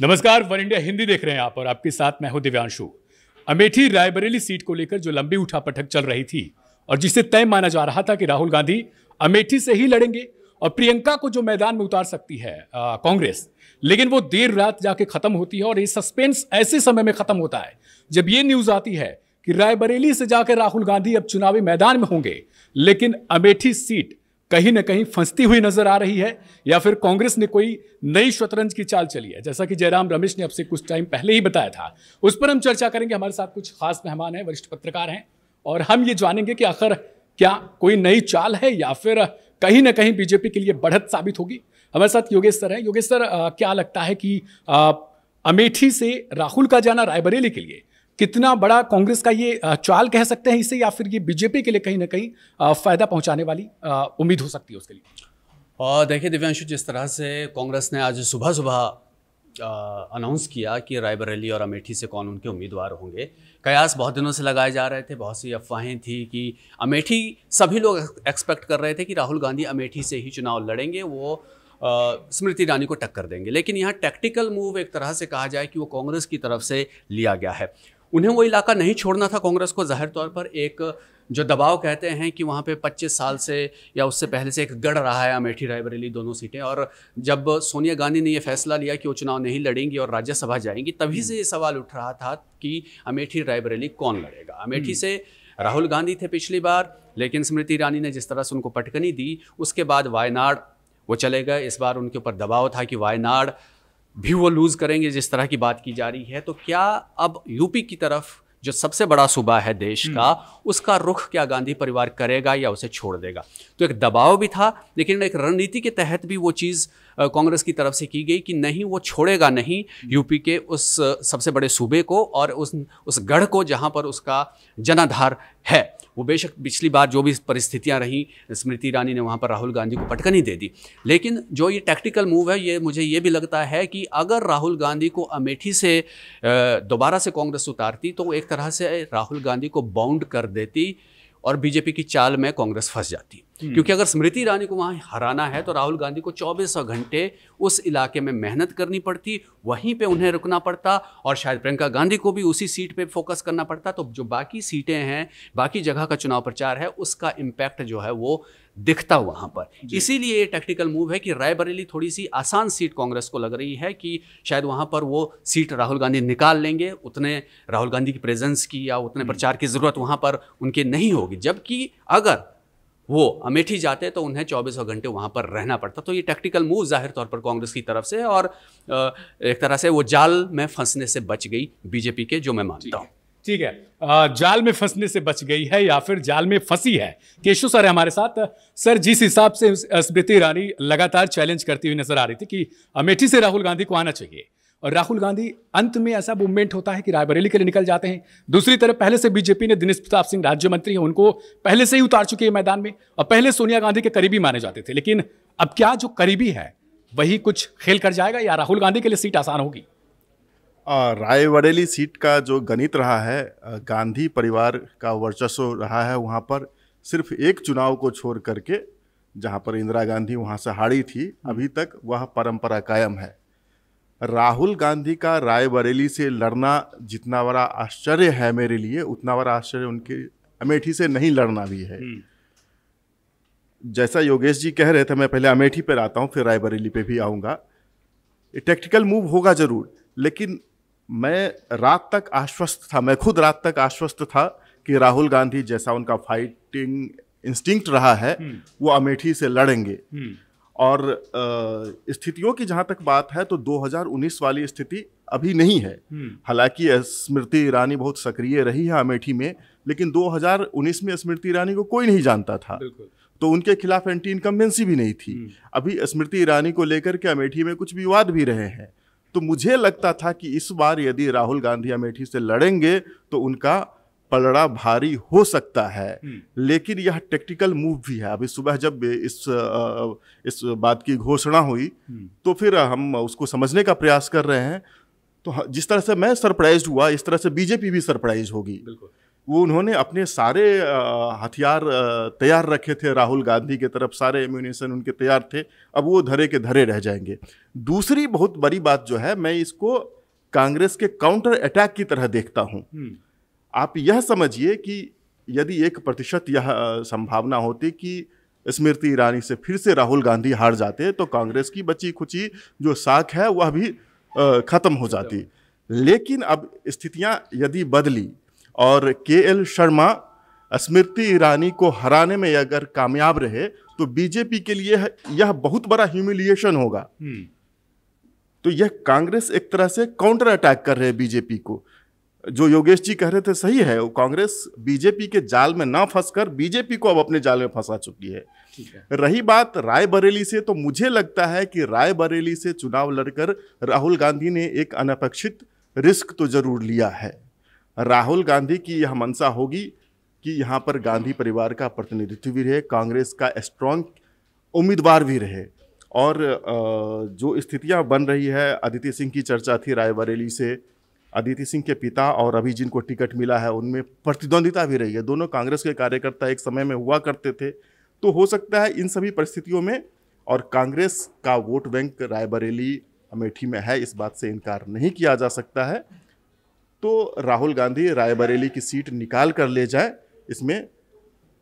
नमस्कार one India Hindi देख रहे हैं आप और आपके साथ मैं हूं दिव्यांशु अमेठी रायबरेली सीट को लेकर जो लंबी उठापटक चल रही थी और जिसे तय माना जा रहा था कि राहुल गांधी अमेठी से ही लड़ेंगे और प्रियंका को जो मैदान में उतार सकती है कांग्रेस लेकिन वो देर रात जाके खत्म होती है और ये सस्पेंस ऐसे समय में खत्म होता है जब ये न्यूज आती है कि रायबरेली से जाकर राहुल गांधी अब चुनावी मैदान में होंगे लेकिन अमेठी सीट कहीं ना कहीं फंसती हुई नजर आ रही है या फिर कांग्रेस ने कोई नई शतरंज की चाल चली है जैसा कि जयराम रमेश ने आपसे कुछ टाइम पहले ही बताया था उस पर हम चर्चा करेंगे हमारे साथ कुछ खास मेहमान हैं वरिष्ठ पत्रकार हैं और हम ये जानेंगे कि आखिर क्या कोई नई चाल है या फिर कहीं ना कहीं बीजेपी के लिए बढ़त साबित होगी हमारे साथ योगेश सर हैं योगेश सर क्या लगता है कि अमेठी से राहुल का जाना रायबरेली के लिए कितना बड़ा कांग्रेस का ये चाल कह सकते हैं इसे या फिर ये बीजेपी के लिए कहीं ना कहीं फ़ायदा पहुंचाने वाली उम्मीद हो सकती है उसके लिए और देखिए दिव्यांशु जिस तरह से कांग्रेस ने आज सुबह सुबह अनाउंस किया कि रायबरेली और अमेठी से कौन उनके उम्मीदवार होंगे कयास बहुत दिनों से लगाए जा रहे थे बहुत सी अफवाहें थी कि अमेठी सभी लोग एक्सपेक्ट कर रहे थे कि राहुल गांधी अमेठी से ही चुनाव लड़ेंगे वो स्मृति ईरानी को टक्कर देंगे लेकिन यहाँ टैक्टिकल मूव एक तरह से कहा जाए कि वो कांग्रेस की तरफ से लिया गया है उन्हें वो इलाका नहीं छोड़ना था कांग्रेस को ज़ाहिर तौर पर एक जो दबाव कहते हैं कि वहाँ पे 25 साल से या उससे पहले से एक गढ़ रहा है अमेठी रायबरेली दोनों सीटें और जब सोनिया गांधी ने ये फैसला लिया कि वो चुनाव नहीं लड़ेंगी और राज्यसभा जाएंगी तभी से ये सवाल उठ रहा था कि अमेठी रायबरेली कौन लड़ेगा अमेठी हम्म। से राहुल गांधी थे पिछली बार लेकिन स्मृति ईरानी ने जिस तरह से उनको पटकनी दी उसके बाद वायनाड वो चले गए इस बार उनके ऊपर दबाव था कि वायनाड भी वो लूज़ करेंगे जिस तरह की बात की जा रही है तो क्या अब यूपी की तरफ जो सबसे बड़ा सूबा है देश का हम्म। उसका रुख क्या गांधी परिवार करेगा या उसे छोड़ देगा तो एक दबाव भी था लेकिन एक रणनीति के तहत भी वो चीज़ कांग्रेस की तरफ से की गई कि नहीं वो छोड़ेगा नहीं यूपी हम्म। के उस सबसे बड़े सूबे को और उस उस गढ़ को जहाँ पर उसका जनाधार है वो बेशक पिछली बार जो भी परिस्थितियाँ रहीं स्मृति ईरानी ने वहाँ पर राहुल गांधी को पटकनी दे दी लेकिन जो ये टैक्टिकल मूव है ये मुझे ये भी लगता है कि अगर राहुल गांधी को अमेठी से दोबारा से कांग्रेस उतारती तो एक तरह से राहुल गांधी को बाउंड कर देती और बीजेपी की चाल में कांग्रेस फंस जाती हम्म। क्योंकि अगर स्मृति ईरानी को वहाँ हराना है तो राहुल गांधी को चौबीसों घंटे उस इलाके में मेहनत करनी पड़ती वहीं पे उन्हें रुकना पड़ता और शायद प्रियंका गांधी को भी उसी सीट पे फोकस करना पड़ता तो जो बाकी सीटें हैं बाकी जगह का चुनाव प्रचार है उसका इम्पैक्ट जो है वो दिखता वहाँ पर इसीलिए ये टैक्टिकल मूव है कि रायबरेली थोड़ी सी आसान सीट कांग्रेस को लग रही है कि शायद वहाँ पर वो सीट राहुल गांधी निकाल लेंगे उतने राहुल गांधी की प्रेजेंस की या उतने प्रचार की ज़रूरत वहाँ पर उनके नहीं होगी जबकि अगर वो अमेठी जाते तो उन्हें चौबीसों घंटे वहाँ पर रहना पड़ता तो ये टैक्टिकल मूव जाहिर तौर पर कांग्रेस की तरफ से और एक तरह से वो जाल में फंसने से बच गई बीजेपी के जो मैं मानता हूँ ठीक है जाल में फंसने से बच गई है या फिर जाल में फंसी है केशव सर है हमारे साथ सर जिस हिसाब से स्मृति ईरानी लगातार चैलेंज करती हुई नजर आ रही थी कि अमेठी से राहुल गांधी को आना चाहिए और राहुल गांधी अंत में ऐसा मूवमेंट होता है कि रायबरेली के लिए निकल जाते हैं दूसरी तरफ पहले से बीजेपी ने दिनेश प्रताप सिंह राज्य मंत्री हैं उनको पहले से ही उतार चुके हैं मैदान में और पहले सोनिया गांधी के करीबी माने जाते थे लेकिन अब क्या जो करीबी है वही कुछ खेल कर जाएगा या राहुल गांधी के लिए सीट आसान होगी रायबरेली सीट का जो गणित रहा है गांधी परिवार का वर्चस्व रहा है वहाँ पर सिर्फ एक चुनाव को छोड़ करके जहाँ पर इंदिरा गांधी वहाँ से हारी थी हम्म। अभी तक वह परंपरा कायम है राहुल गांधी का रायबरेली से लड़ना जितना बड़ा आश्चर्य है मेरे लिए उतना बड़ा आश्चर्य उनके अमेठी से नहीं लड़ना भी है हम्म। जैसा योगेश जी कह रहे थे मैं पहले अमेठी पर आता हूँ फिर रायबरेली पे भी आऊँगा टेक्टिकल मूव होगा ज़रूर लेकिन मैं रात तक आश्वस्त था मैं खुद रात तक आश्वस्त था कि राहुल गांधी जैसा उनका फाइटिंग इंस्टिंक्ट रहा है हम्म। वो अमेठी से लड़ेंगे हम्म। और स्थितियों की जहां तक बात है तो 2019 वाली स्थिति अभी नहीं है हम्म। हालांकि स्मृति ईरानी बहुत सक्रिय रही है अमेठी में लेकिन 2019 में स्मृति ईरानी को कोई नहीं जानता था तो उनके खिलाफ एंटी इनकम्बेंसी भी नहीं थी अभी स्मृति ईरानी को लेकर के अमेठी में कुछ विवाद भी रहे हैं तो मुझे लगता था कि इस बार यदि राहुल गांधी अमेठी से लड़ेंगे तो उनका पलड़ा भारी हो सकता है हम्म। लेकिन यह टेक्टिकल मूव भी है अभी सुबह जब इस इस बात की घोषणा हुई हम्म। तो फिर हम उसको समझने का प्रयास कर रहे हैं तो जिस तरह से मैं सरप्राइज हुआ इस तरह से बीजेपी भी सरप्राइज होगी बिल्कुल वो उन्होंने अपने सारे हथियार तैयार रखे थे राहुल गांधी के तरफ सारे एम्यूनेशन उनके तैयार थे अब वो धरे के धरे रह जाएंगे दूसरी बहुत बड़ी बात जो है मैं इसको कांग्रेस के काउंटर अटैक की तरह देखता हूँ हम्म। आप यह समझिए कि यदि एक प्रतिशत यह संभावना होती कि स्मृति ईरानी से फिर से राहुल गांधी हार जाते तो कांग्रेस की बची खुची जो साख है वह भी ख़त्म हो जाती लेकिन अब स्थितियां यदि बदली और के एल शर्मा स्मृति ईरानी को हराने में अगर कामयाब रहे तो बीजेपी के लिए यह बहुत बड़ा ह्यूमिलिएशन होगा हम्म। तो यह कांग्रेस एक तरह से काउंटर अटैक कर रहे हैं बीजेपी को जो योगेश जी कह रहे थे सही है वो कांग्रेस बीजेपी के जाल में ना फंसकर बीजेपी को अब अपने जाल में फंसा चुकी है, है। रही बात रायबरेली से तो मुझे लगता है कि रायबरेली से चुनाव लड़कर राहुल गांधी ने एक अनपेक्षित रिस्क तो जरूर लिया है राहुल गांधी की यह मंशा होगी कि यहाँ पर गांधी परिवार का प्रतिनिधित्व भी रहे कांग्रेस का स्ट्रॉन्ग उम्मीदवार भी रहे और जो स्थितियाँ बन रही है अदिति सिंह की चर्चा थी रायबरेली से अदिति सिंह के पिता और अभी जिनको टिकट मिला है उनमें प्रतिद्वंदिता भी रही है दोनों कांग्रेस के कार्यकर्ता एक समय में हुआ करते थे तो हो सकता है इन सभी परिस्थितियों में और कांग्रेस का वोट बैंक रायबरेली अमेठी में है इस बात से इनकार नहीं किया जा सकता है तो राहुल गांधी रायबरेली की सीट निकाल कर ले जाए इसमें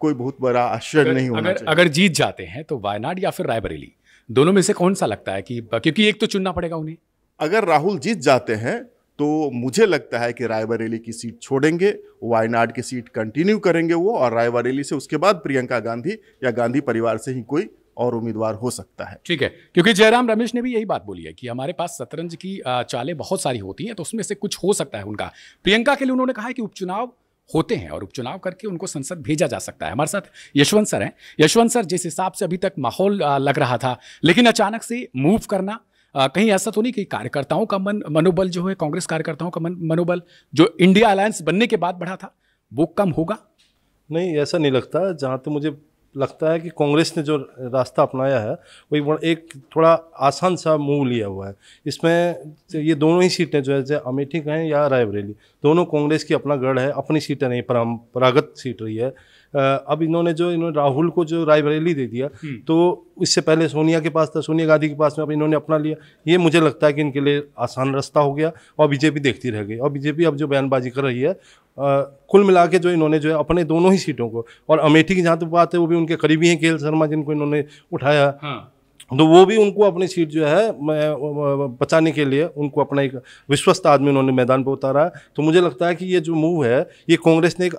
कोई बहुत बड़ा आश्चर्य नहीं होना अगर, चाहिए। अगर जीत जाते हैं तो वायनाड या फिर रायबरेली दोनों में से कौन सा लगता है कि क्योंकि एक तो चुनना पड़ेगा उन्हें अगर राहुल जीत जाते हैं तो मुझे लगता है कि रायबरेली की सीट छोड़ेंगे वायनाड की सीट कंटिन्यू करेंगे वो और रायबरेली से उसके बाद प्रियंका गांधी या गांधी परिवार से ही कोई और उम्मीदवार हो सकता है ठीक है क्योंकि जयराम रमेश ने भी यही बात बोली है कि हमारे पास शतरंज की चालें बहुत सारी होती हैं तो उसमें से कुछ हो सकता है उनका प्रियंका के लिए उन्होंने कहा है कि उपचुनाव होते हैं और उपचुनाव करके उनको संसद भेजा जा सकता है हमारे साथ यशवंत सर हैं यशवंत सर जिस हिसाब से अभी तक माहौल लग रहा था लेकिन अचानक से मूव करना आ, कहीं ऐसा तो नहीं कि कार्यकर्ताओं का मन मनोबल जो है कांग्रेस कार्यकर्ताओं का मन मनोबल जो इंडिया अलायंस बनने के बाद बढ़ा था वो कम होगा नहीं ऐसा नहीं लगता जहाँ तो मुझे लगता है कि कांग्रेस ने जो रास्ता अपनाया है वही एक थोड़ा आसान सा मूव लिया हुआ है इसमें ये दोनों ही सीटें जो है जैसे अमेठी कहें हैं या रायबरेली दोनों कांग्रेस की अपना गढ़ है अपनी सीटें नहीं परंपरागत सीट रही है अब इन्होंने जो इन्होंने राहुल को जो रायबरेली दे दिया हम्म। तो इससे पहले सोनिया के पास था सोनिया गांधी के पास में अब इन्होंने अपना लिया ये मुझे लगता है कि इनके लिए आसान रास्ता हो गया और बीजेपी देखती रह गई और बीजेपी अब जो बयानबाजी कर रही है आ, कुल मिला के जो इन्होंने जो है अपने दोनों ही सीटों को और अमेठी की जहाँ तक बात है वो भी उनके करीबी हैं के शर्मा जिनको इन्होंने उठाया हाँ। तो वो भी उनको अपनी सीट जो है बचाने के लिए उनको अपना एक विश्वस्त आदमी उन्होंने मैदान पर उतारा है तो मुझे लगता है कि ये जो मूव है ये कांग्रेस ने एक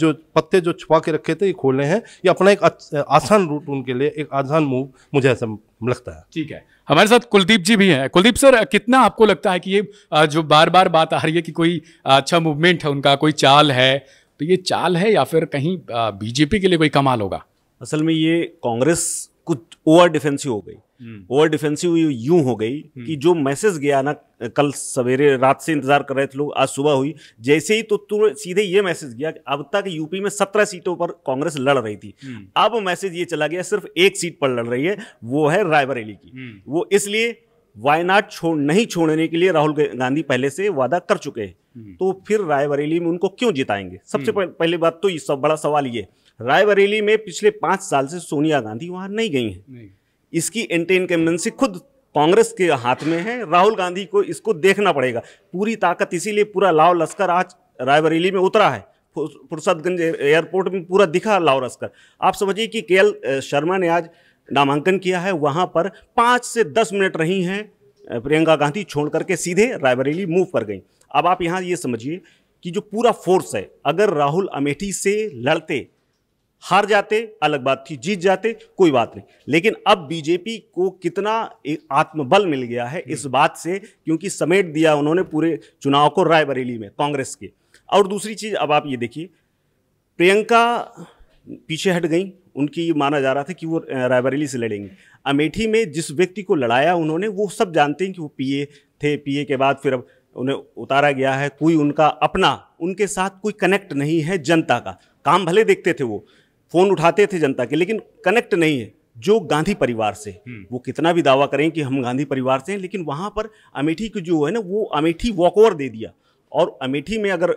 जो पत्ते जो छुपा के रखे थे ये खोले हैं ये अपना एक आसान रूट उनके लिए एक आसान मूव मुझे ऐसा लगता है ठीक है हमारे साथ कुलदीप जी भी हैं कुलदीप सर कितना आपको लगता है कि ये जो बार बार बात आ रही है कि कोई अच्छा मूवमेंट है उनका कोई चाल है तो ये चाल है या फिर कहीं बीजेपी के लिए कोई कमाल होगा असल में ये कांग्रेस कुछ ओवर डिफेंसिव हो गई ओवर हम्म। डिफेंसिव यूं हो गई हम्म। कि जो मैसेज गया ना कल सवेरे रात से इंतजार कर रहे थे लोग आज सुबह हुई जैसे ही तो तुरंत सीधे ये मैसेज गया कि अब तक यूपी में सत्रह सीटों पर कांग्रेस लड़ रही थी हम्म। अब मैसेज ये चला गया सिर्फ एक सीट पर लड़ रही है वो है रायबरेली की वो इसलिए वायनाड छोड़ नहीं छोड़ने के लिए राहुल गांधी पहले से वादा कर चुके हैं तो फिर रायबरेली में उनको क्यों जिताएंगे सबसे पहले बात तो ये सब बड़ा सवाल ये रायबरेली में पिछले पाँच साल से सोनिया गांधी वहाँ नहीं गई हैं इसकी एंटी खुद कांग्रेस के हाथ में है राहुल गांधी को इसको देखना पड़ेगा पूरी ताकत इसीलिए पूरा लाव लश्कर आज रायबरेली में उतरा है फुर्सतगंज एयरपोर्ट में पूरा दिखा लाव लश्कर आप समझिए कि के शर्मा ने आज नामांकन किया है वहाँ पर पाँच से दस मिनट रही हैं प्रियंका गांधी छोड़ करके सीधे रायबरेली मूव कर गई अब आप यहाँ ये समझिए कि जो पूरा फोर्स है अगर राहुल अमेठी से लड़ते हार जाते अलग बात थी जीत जाते कोई बात नहीं लेकिन अब बीजेपी को कितना आत्मबल मिल गया है इस हम्म। बात से क्योंकि समेट दिया उन्होंने पूरे चुनाव को रायबरेली में कांग्रेस के और दूसरी चीज़ अब आप ये देखिए प्रियंका पीछे हट गई उनकी ये माना जा रहा था कि वो रायबरेली से लड़ेंगी अमेठी में जिस व्यक्ति को लड़ाया उन्होंने वो सब जानते हैं कि वो पीए थे पीए के बाद फिर अब उन्हें उतारा गया है कोई उनका अपना उनके साथ कोई कनेक्ट नहीं है जनता का काम भले देखते थे वो फ़ोन उठाते थे जनता के लेकिन कनेक्ट नहीं है जो गांधी परिवार से हम्म। वो कितना भी दावा करें कि हम गांधी परिवार से हैं लेकिन वहाँ पर अमेठी की जो है ना वो अमेठी वॉकओवर दे दिया और अमेठी में अगर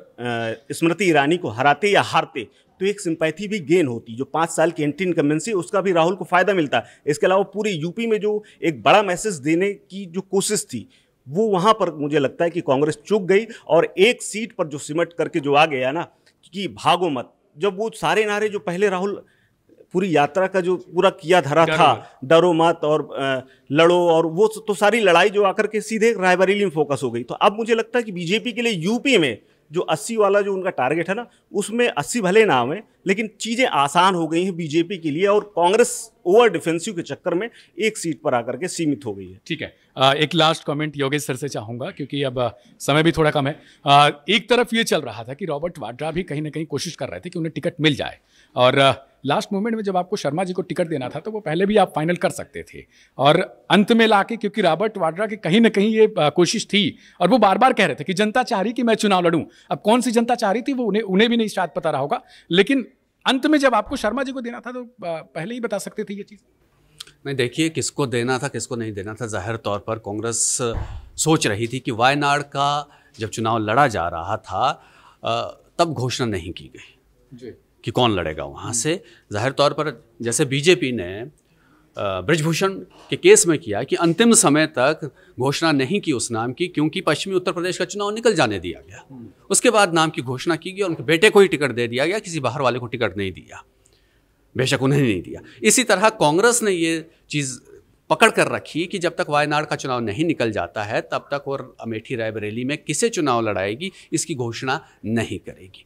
स्मृति ईरानी को हराते या हारते तो एक सिंपैथी भी गेन होती जो पाँच साल की एंटी इनकम्बेंसी उसका भी राहुल को फ़ायदा मिलता इसके अलावा पूरे यूपी में जो एक बड़ा मैसेज देने की जो कोशिश थी वो वहाँ पर मुझे लगता है कि कांग्रेस चुक गई और एक सीट पर जो सिमट करके जो आ गया ना कि भागो मत जब वो सारे नारे जो पहले राहुल पूरी यात्रा का जो पूरा किया धरा था डरो मत और लड़ो और वो तो सारी लड़ाई जो आकर के सीधे रायबरेली में फोकस हो गई तो अब मुझे लगता है कि बीजेपी के लिए यूपी में जो अस्सी वाला जो उनका टारगेट है ना उसमें अस्सी भले नाम है लेकिन चीज़ें आसान हो गई हैं बीजेपी के लिए और कांग्रेस ओवर डिफेंसिव के चक्कर में एक सीट पर आकर के सीमित हो गई है ठीक है एक लास्ट कमेंट योगेश सर से चाहूंगा क्योंकि अब समय भी थोड़ा कम है एक तरफ ये चल रहा था कि रॉबर्ट वाड्रा भी कहीं ना कहीं कोशिश कर रहे थे कि उन्हें टिकट मिल जाए और लास्ट मोमेंट में जब आपको शर्मा जी को टिकट देना था तो वो पहले भी आप फाइनल कर सकते थे और अंत में ला के क्योंकि रॉबर्ट वाड्रा की कहीं ना कहीं ये कोशिश थी और वो बार बार कह रहे थे कि जनता चाह रही कि मैं चुनाव लड़ूं अब कौन सी जनता चाह रही थी वो उन्हें उन्हें भी नहीं शायद पता रहा होगा लेकिन अंत में जब आपको शर्मा जी को देना था तो पहले ही बता सकते थे ये चीज़ नहीं देखिए किसको देना था किसको नहीं देना था ज़ाहिर तौर पर कांग्रेस सोच रही थी कि वायनाड का जब चुनाव लड़ा जा रहा था तब घोषणा नहीं की गई कि कौन लड़ेगा वहाँ से ज़ाहिर तौर पर जैसे बीजेपी ने ब्रजभूषण के केस में किया कि अंतिम समय तक घोषणा नहीं की उस नाम की क्योंकि पश्चिमी उत्तर प्रदेश का चुनाव निकल जाने दिया गया हम्म। उसके बाद नाम की घोषणा की गई और उनके बेटे को ही टिकट दे दिया गया किसी बाहर वाले को टिकट नहीं दिया बेशक उन्हें नहीं दिया इसी तरह कांग्रेस ने ये चीज़ पकड़ कर रखी कि जब तक वायनाड का चुनाव नहीं निकल जाता है तब तक और अमेठी रायबरेली में किसे चुनाव लड़ाएगी इसकी घोषणा नहीं करेगी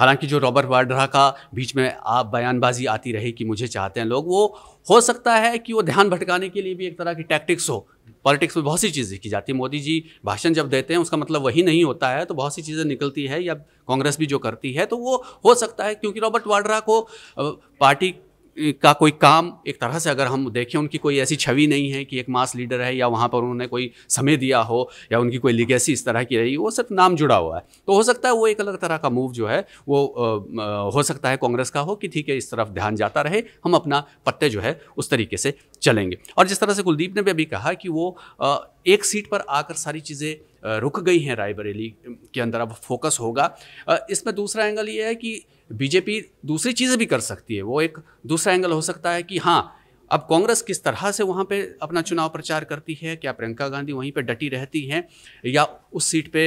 हालांकि जो रॉबर्ट वाड्रा का बीच में आप बयानबाजी आती रही कि मुझे चाहते हैं लोग वो हो सकता है कि वो ध्यान भटकाने के लिए भी एक तरह की टैक्टिक्स हो पॉलिटिक्स में बहुत सी चीज़ें की जाती है मोदी जी भाषण जब देते हैं उसका मतलब वही नहीं होता है तो बहुत सी चीज़ें निकलती है या कांग्रेस भी जो करती है तो वो हो सकता है क्योंकि रॉबर्ट वाड्रा को पार्टी का कोई काम एक तरह से अगर हम देखें उनकी कोई ऐसी छवि नहीं है कि एक मास लीडर है या वहाँ पर उन्होंने कोई समय दिया हो या उनकी कोई लिगेसी इस तरह की रही वो सिर्फ नाम जुड़ा हुआ है तो हो सकता है वो एक अलग तरह का मूव जो है वो हो सकता है कांग्रेस का हो कि ठीक है इस तरफ ध्यान जाता रहे हम अपना पत्ते जो है उस तरीके से चलेंगे और जिस तरह से कुलदीप ने भी अभी कहा कि वो एक सीट पर आकर सारी चीज़ें रुक गई हैं रायबरेली के अंदर अब फोकस होगा इसमें दूसरा एंगल ये है कि बीजेपी दूसरी चीज़ें भी कर सकती है वो एक दूसरा एंगल हो सकता है कि हाँ अब कांग्रेस किस तरह से वहाँ पे अपना चुनाव प्रचार करती है क्या प्रियंका गांधी वहीं पे डटी रहती हैं या उस सीट पे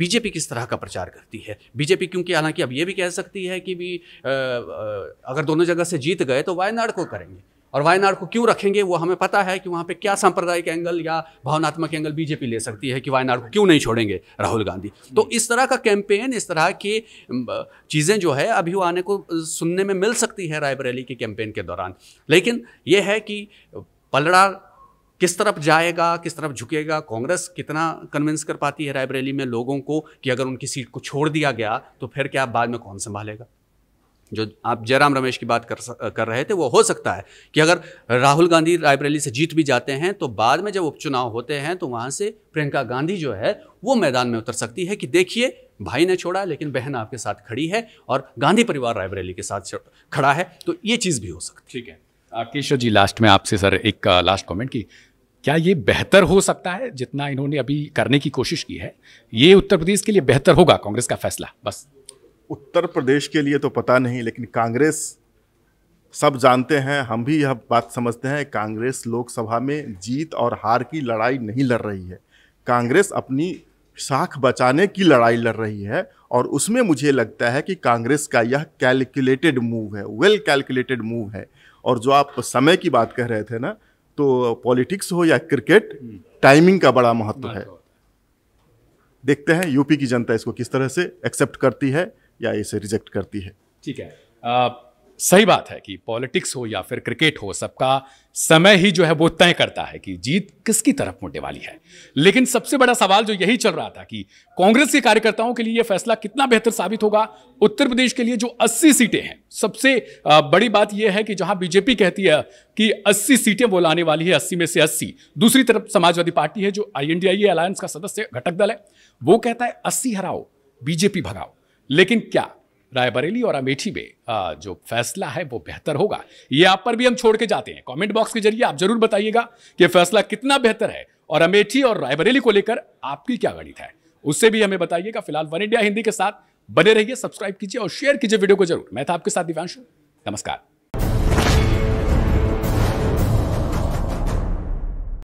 बीजेपी किस तरह का प्रचार करती है बीजेपी क्योंकि हालांकि अब ये भी कह सकती है कि भी अगर दोनों जगह से जीत गए तो वायनाड को करेंगे और वायनाड को क्यों रखेंगे वो हमें पता है कि वहाँ पे क्या सांप्रदायिक एंगल या भावनात्मक एंगल बीजेपी ले सकती है कि वायनाड को क्यों नहीं छोड़ेंगे राहुल गांधी तो इस तरह का कैंपेन इस तरह की चीज़ें जो है अभी वो आने को सुनने में मिल सकती है रायबरेली के कैंपेन के दौरान लेकिन ये है कि पलड़ा किस तरफ जाएगा किस तरफ झुकेगा कांग्रेस कितना कन्विंस कर पाती है रायबरेली में लोगों को कि अगर उनकी सीट को छोड़ दिया गया तो फिर क्या बाद में कौन संभालेगा जो आप जयराम रमेश की बात कर कर रहे थे वो हो सकता है कि अगर राहुल गांधी रायबरेली से जीत भी जाते हैं तो बाद में जब उपचुनाव होते हैं तो वहाँ से प्रियंका गांधी जो है वो मैदान में उतर सकती है कि देखिए भाई ने छोड़ा लेकिन बहन आपके साथ खड़ी है और गांधी परिवार रायबरेली के साथ खड़ा है तो ये चीज़ भी हो सकती ठीक है केशव जी लास्ट में आपसे सर एक लास्ट कमेंट की क्या ये बेहतर हो सकता है जितना इन्होंने अभी करने की कोशिश की है ये उत्तर प्रदेश के लिए बेहतर होगा कांग्रेस का फैसला बस उत्तर प्रदेश के लिए तो पता नहीं लेकिन कांग्रेस सब जानते हैं हम भी यह बात समझते हैं कांग्रेस लोकसभा में जीत और हार की लड़ाई नहीं लड़ रही है कांग्रेस अपनी साख बचाने की लड़ाई लड़ रही है और उसमें मुझे लगता है कि कांग्रेस का यह कैलकुलेटेड मूव है वेल कैलकुलेटेड मूव है और जो आप समय की बात कह रहे थे ना तो पॉलिटिक्स हो या क्रिकेट टाइमिंग का बड़ा महत्व है देखते हैं यूपी की जनता इसको किस तरह से एक्सेप्ट करती है या इसे रिजेक्ट करती है ठीक है आ, सही बात है कि पॉलिटिक्स हो या फिर क्रिकेट हो सबका समय ही जो है वो तय करता है कि जीत किसकी तरफ मुड़ने वाली है लेकिन सबसे बड़ा सवाल जो यही चल रहा था कि कांग्रेस के कार्यकर्ताओं के लिए यह फैसला कितना बेहतर साबित होगा उत्तर प्रदेश के लिए जो 80 सीटें हैं सबसे बड़ी बात यह है कि जहां बीजेपी कहती है कि 80 सीटें वो लाने वाली है अस्सी में से अस्सी दूसरी तरफ समाजवादी पार्टी है जो आई एन अलायंस का सदस्य घटक दल है वो कहता है अस्सी हराओ बीजेपी भगाओ लेकिन क्या रायबरेली और अमेठी में जो फैसला है वो बेहतर होगा ये आप पर भी हम छोड़ के जाते हैं कमेंट बॉक्स के जरिए आप जरूर बताइएगा कि फैसला कितना बेहतर है और अमेठी और रायबरेली को लेकर आपकी क्या गणित है उससे भी हमें बताइएगा फिलहाल वन इंडिया हिंदी के साथ बने रहिए सब्सक्राइब कीजिए और शेयर कीजिए वीडियो को जरूर मैं था आपके साथ दिव्यांशु नमस्कार